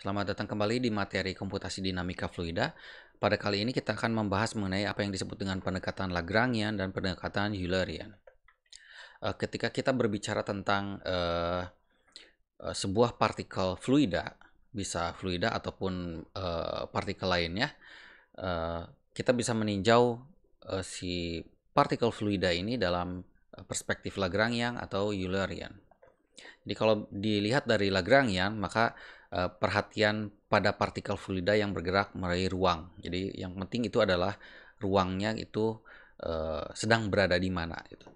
Selamat datang kembali di materi komputasi dinamika fluida. Pada kali ini kita akan membahas mengenai apa yang disebut dengan pendekatan Lagrangian dan pendekatan Eulerian. Eh, ketika kita berbicara tentang uh, sebuah partikel fluida, bisa fluida ataupun uh, partikel lainnya, uh, kita bisa meninjau uh, si partikel fluida ini dalam perspektif Lagrangian atau Eulerian. Jadi kalau dilihat dari Lagrangian, maka Eh, perhatian pada partikel fluida yang bergerak meraih ruang. Jadi yang penting itu adalah ruangnya itu eh, sedang berada di mana gitu.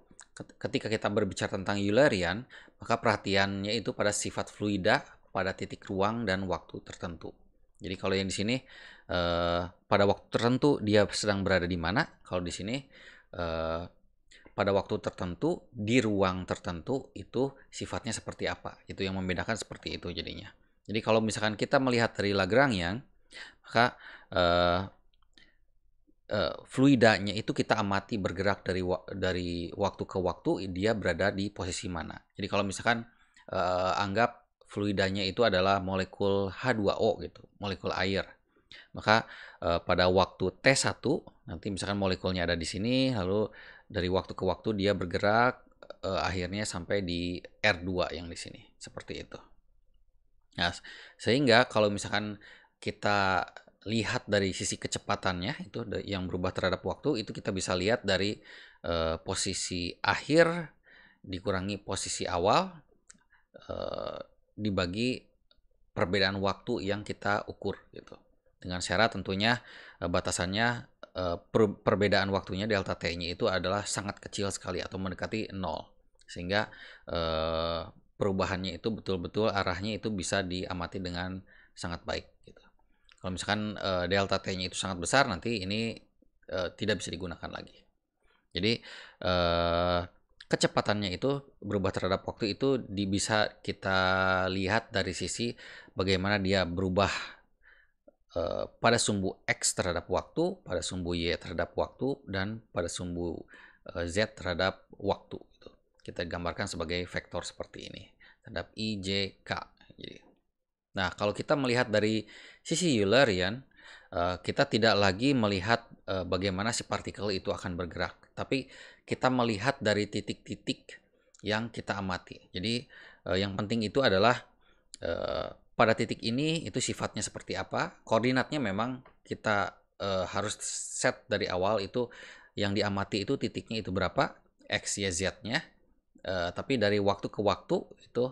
Ketika kita berbicara tentang Eulerian, maka perhatiannya itu pada sifat fluida pada titik ruang dan waktu tertentu. Jadi kalau yang di sini eh, pada waktu tertentu dia sedang berada di mana? Kalau di sini pada waktu tertentu di ruang tertentu itu sifatnya seperti apa? Itu yang membedakan seperti itu jadinya. Jadi kalau misalkan kita melihat dari yang ya, maka uh, uh, fluidanya itu kita amati bergerak dari wa dari waktu ke waktu dia berada di posisi mana. Jadi kalau misalkan uh, anggap fluidanya itu adalah molekul H2O gitu, molekul air. Maka uh, pada waktu T1 nanti misalkan molekulnya ada di sini lalu dari waktu ke waktu dia bergerak uh, akhirnya sampai di R2 yang di sini. Seperti itu. Nah, sehingga kalau misalkan kita lihat dari sisi kecepatannya itu yang berubah terhadap waktu itu kita bisa lihat dari e, posisi akhir dikurangi posisi awal e, dibagi perbedaan waktu yang kita ukur gitu. Dengan syarat tentunya e, batasannya per perbedaan waktunya delta t-nya itu adalah sangat kecil sekali atau mendekati nol sehingga e, perubahannya itu betul-betul arahnya itu bisa diamati dengan sangat baik gitu. Kalau misalkan uh, delta T-nya itu sangat besar nanti ini uh, tidak bisa digunakan lagi. Jadi uh, kecepatannya itu berubah terhadap waktu itu bisa kita lihat dari sisi bagaimana dia berubah pada sumbu x terhadap waktu, pada sumbu y terhadap waktu, dan pada sumbu z terhadap waktu kita gambarkan sebagai vektor seperti ini terhadap i IJK. Jadi, nah kalau kita melihat dari sisi Eulerian, eh, kita tidak lagi melihat eh, bagaimana si partikel itu akan bergerak, tapi kita melihat dari titik-titik yang kita amati. Jadi eh, yang penting itu adalah pada titik ini itu sifatnya seperti apa, koordinatnya memang kita harus set dari awal itu yang diamati itu titiknya itu berapa, x y z-nya uh, tapi dari waktu ke waktu itu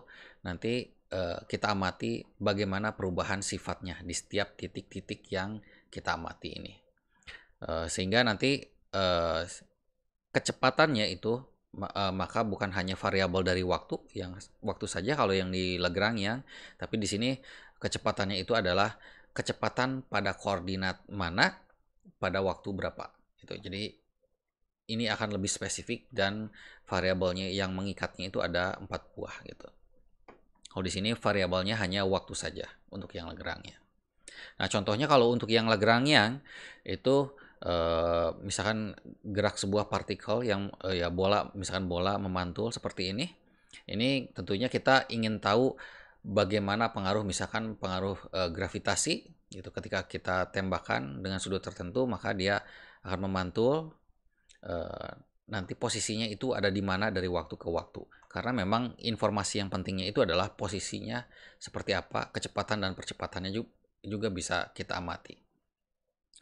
nanti uh, kita amati bagaimana perubahan sifatnya di setiap titik-titik yang kita amati ini uh, sehingga nanti uh, kecepatannya itu maka bukan hanya variabel dari waktu yang waktu saja kalau yang di Lagrang yang tapi di sini kecepatannya itu adalah kecepatan pada koordinat mana pada waktu berapa itu jadi ini akan lebih spesifik dan variabelnya yang mengikatnya itu ada empat buah gitu. Kalau di sini variabelnya hanya waktu saja untuk yang legerangnya. Nah contohnya kalau untuk yang legerangnya itu eh, misalkan gerak sebuah partikel yang eh, ya bola misalkan bola memantul seperti ini. Ini tentunya kita ingin tahu bagaimana pengaruh misalkan pengaruh eh, gravitasi gitu ketika kita tembakan dengan sudut tertentu maka dia akan memantul Eh, nanti posisinya itu ada di mana dari waktu ke waktu. Karena memang informasi yang pentingnya itu adalah posisinya seperti apa, kecepatan dan percepatannya juga bisa kita amati.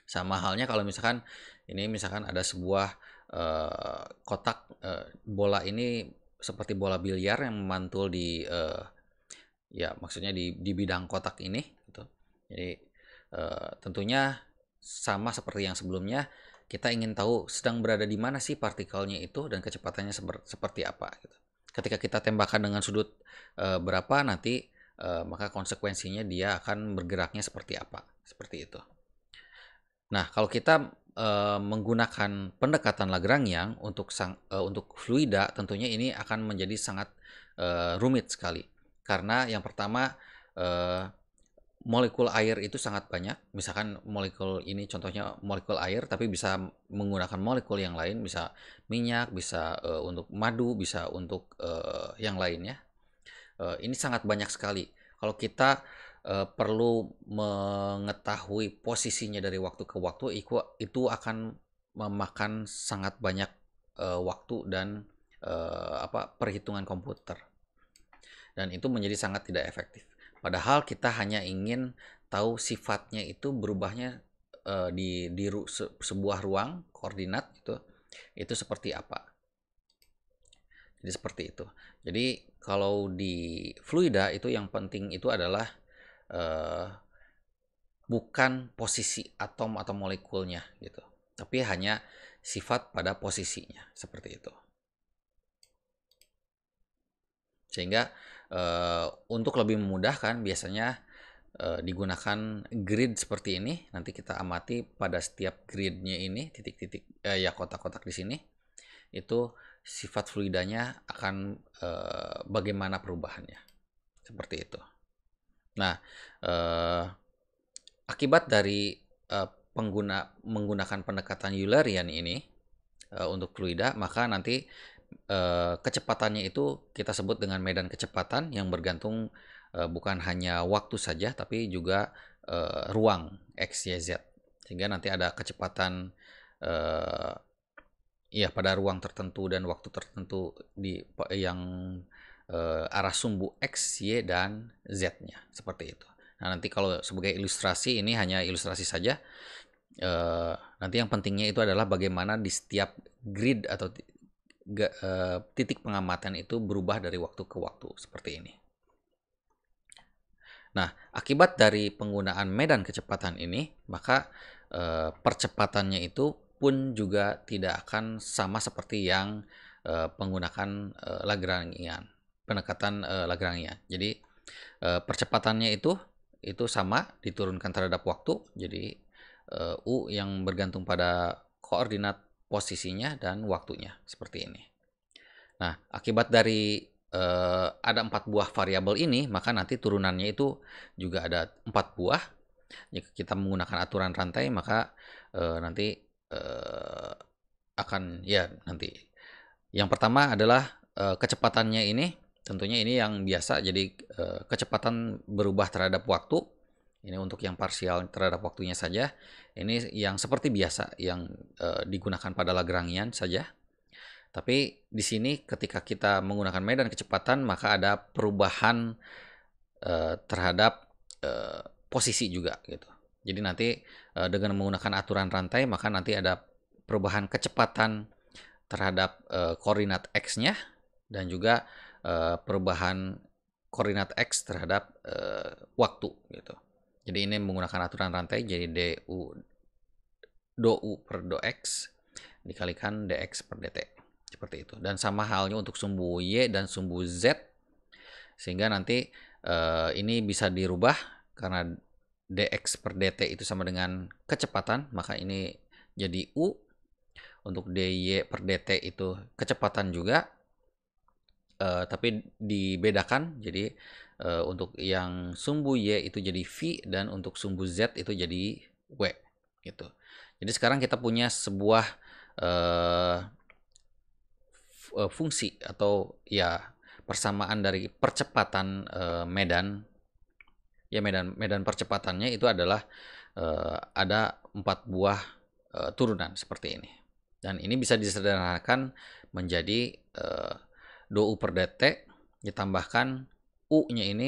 Sama halnya kalau misalkan ini misalkan ada sebuah uh, kotak uh, bola ini seperti bola biliar yang memantul di uh, ya maksudnya di di bidang kotak ini gitu. Jadi uh, tentunya sama seperti yang sebelumnya kita ingin tahu sedang berada di mana sih partikelnya itu dan kecepatannya seperti apa. Gitu. Ketika kita tembakan dengan sudut e, berapa nanti e, maka konsekuensinya dia akan bergeraknya seperti apa, seperti itu. Nah kalau kita e, menggunakan pendekatan Lagrangian untuk sang, e, untuk fluida tentunya ini akan menjadi sangat e, rumit sekali karena yang pertama e, molekul air itu sangat banyak. Misalkan molekul ini contohnya molekul air, tapi bisa menggunakan molekul yang lain, bisa minyak, bisa uh, untuk madu, bisa untuk uh, yang lainnya. Uh, eh, ini sangat banyak sekali. Kalau kita uh, perlu mengetahui posisinya dari waktu ke waktu, itu akan memakan sangat banyak uh, waktu dan uh, apa perhitungan komputer. Dan itu menjadi sangat tidak efektif. Padahal kita hanya ingin tahu sifatnya itu berubahnya uh, di di ru, se, sebuah ruang koordinat itu itu seperti apa. Jadi seperti itu. Jadi kalau di fluida itu yang penting itu adalah uh, bukan posisi atom atau molekulnya gitu, tapi hanya sifat pada posisinya seperti itu. Sehingga uh, untuk lebih memudahkan biasanya e, digunakan grid seperti ini. Nanti kita amati pada setiap gridnya ini titik-titik e, ya kotak-kotak di sini itu sifat fluidanya akan e, bagaimana perubahannya seperti itu. Nah e, akibat dari e, pengguna menggunakan pendekatan Eulerian ini e, untuk fluida maka nanti Eh, kecepatannya itu kita sebut dengan medan kecepatan yang bergantung eh, bukan hanya waktu saja tapi juga eh, ruang x y z sehingga nanti ada kecepatan ya pada ruang tertentu dan waktu tertentu di yang arah sumbu x y dan z-nya seperti itu. Nah nanti kalau sebagai ilustrasi ini hanya ilustrasi saja. Uh, nanti yang pentingnya itu adalah bagaimana di setiap grid atau Eh, titik pengamatan itu berubah dari waktu ke waktu seperti ini. Nah, akibat dari penggunaan medan kecepatan ini, maka uh, percepatannya itu pun juga tidak akan sama seperti yang uh, eh, penggunaan uh, Lagrangian, pendekatan uh, Lagrangian. Jadi uh, percepatannya itu itu sama diturunkan terhadap waktu. Jadi uh, u yang bergantung pada koordinat posisinya dan waktunya seperti ini. Nah, akibat dari eh, ada empat buah variabel ini, maka nanti turunannya itu juga ada empat buah. Jika kita menggunakan aturan rantai, maka eh, nanti eh, akan ya nanti. Yang pertama adalah eh, kecepatannya ini, tentunya ini yang biasa. Jadi eh, kecepatan berubah terhadap waktu. Ini untuk yang parsial terhadap waktunya saja. Ini yang seperti biasa yang e, digunakan pada Lagrangian saja. Tapi di sini ketika kita menggunakan medan kecepatan maka ada perubahan e, terhadap e, posisi juga gitu. Jadi nanti e, dengan menggunakan aturan rantai maka nanti ada perubahan kecepatan terhadap e, koordinat x-nya dan juga e, perubahan koordinat x terhadap e, waktu gitu. Jadi ini menggunakan aturan rantai jadi DU do u per do x dikalikan DX per DT. Seperti itu. Dan sama halnya untuk sumbu Y dan sumbu Z sehingga nanti eh, ini bisa dirubah karena DX per DT itu sama dengan kecepatan maka ini jadi U untuk DY per DT itu kecepatan juga eh, tapi dibedakan jadi Eh, untuk yang sumbu Y itu jadi V dan untuk sumbu Z itu jadi W gitu. Jadi sekarang kita punya sebuah uh, fungsi atau ya persamaan dari percepatan uh, medan ya medan medan percepatannya itu adalah uh, ada empat buah uh, turunan seperti ini dan ini bisa disederhanakan menjadi uh, dou per dt ditambahkan U-nya ini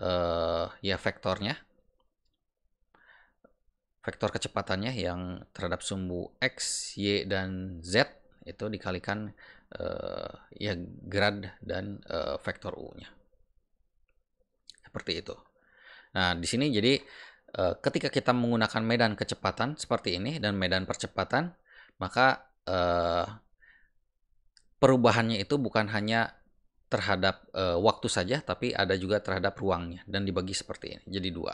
uh, ya vektornya. Vektor kecepatannya yang terhadap sumbu X, Y, dan Z itu dikalikan uh, ya grad dan uh, vektor U-nya. Seperti itu. Nah, di sini jadi uh, ketika kita menggunakan medan kecepatan seperti ini dan medan percepatan, maka uh, perubahannya itu bukan hanya terhadap uh, waktu saja, tapi ada juga terhadap ruangnya dan dibagi seperti ini. Jadi dua.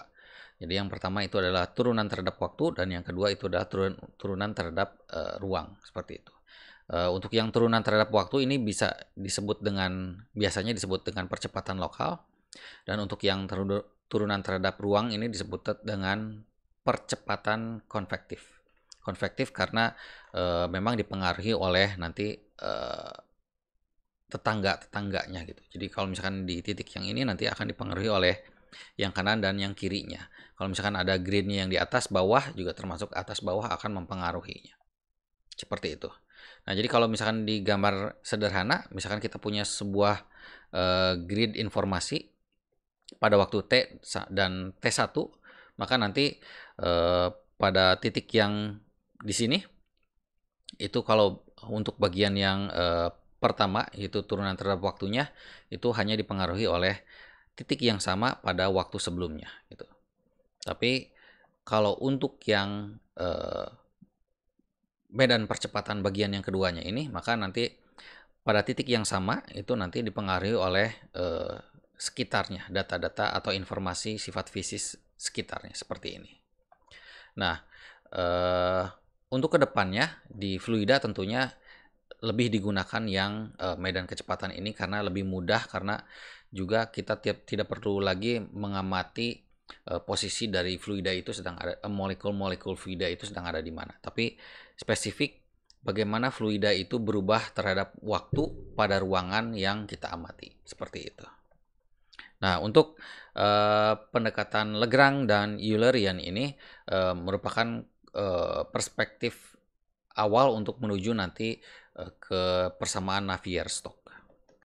Jadi yang pertama itu adalah turunan terhadap waktu dan yang kedua itu adalah turun, turunan terhadap uh, ruang seperti itu. Uh, untuk yang turunan terhadap waktu ini bisa disebut dengan biasanya disebut dengan percepatan lokal dan untuk yang turunan terhadap ruang ini disebut dengan percepatan konvektif. Konvektif karena uh, memang dipengaruhi oleh nanti uh, tetangga-tetangganya gitu. Jadi kalau misalkan di titik yang ini nanti akan dipengaruhi oleh yang kanan dan yang kirinya. Kalau misalkan ada greennya yang di atas bawah juga termasuk atas bawah akan mempengaruhinya. Seperti itu. Nah jadi kalau misalkan di gambar sederhana, misalkan kita punya sebuah uh, grid informasi pada waktu T dan T1, maka nanti uh, pada titik yang di sini itu kalau untuk bagian yang uh, pertama itu turunan terhadap waktunya itu hanya dipengaruhi oleh titik yang sama pada waktu sebelumnya gitu. Tapi kalau untuk yang eh, medan percepatan bagian yang keduanya ini maka nanti pada titik yang sama itu nanti dipengaruhi oleh eh, sekitarnya data-data atau informasi sifat fisik sekitarnya seperti ini. Nah, eh, untuk kedepannya di fluida tentunya lebih digunakan yang uh, medan kecepatan ini karena lebih mudah karena juga kita tiap tidak perlu lagi mengamati uh, posisi dari fluida itu sedang ada eh, molekul-molekul uh, fluida itu sedang ada di mana. Tapi spesifik bagaimana fluida itu berubah terhadap waktu pada ruangan yang kita amati seperti itu. Nah, untuk uh, pendekatan Legrand dan Eulerian ini uh, merupakan uh, perspektif awal untuk menuju nanti Eh, ke persamaan Navier stock.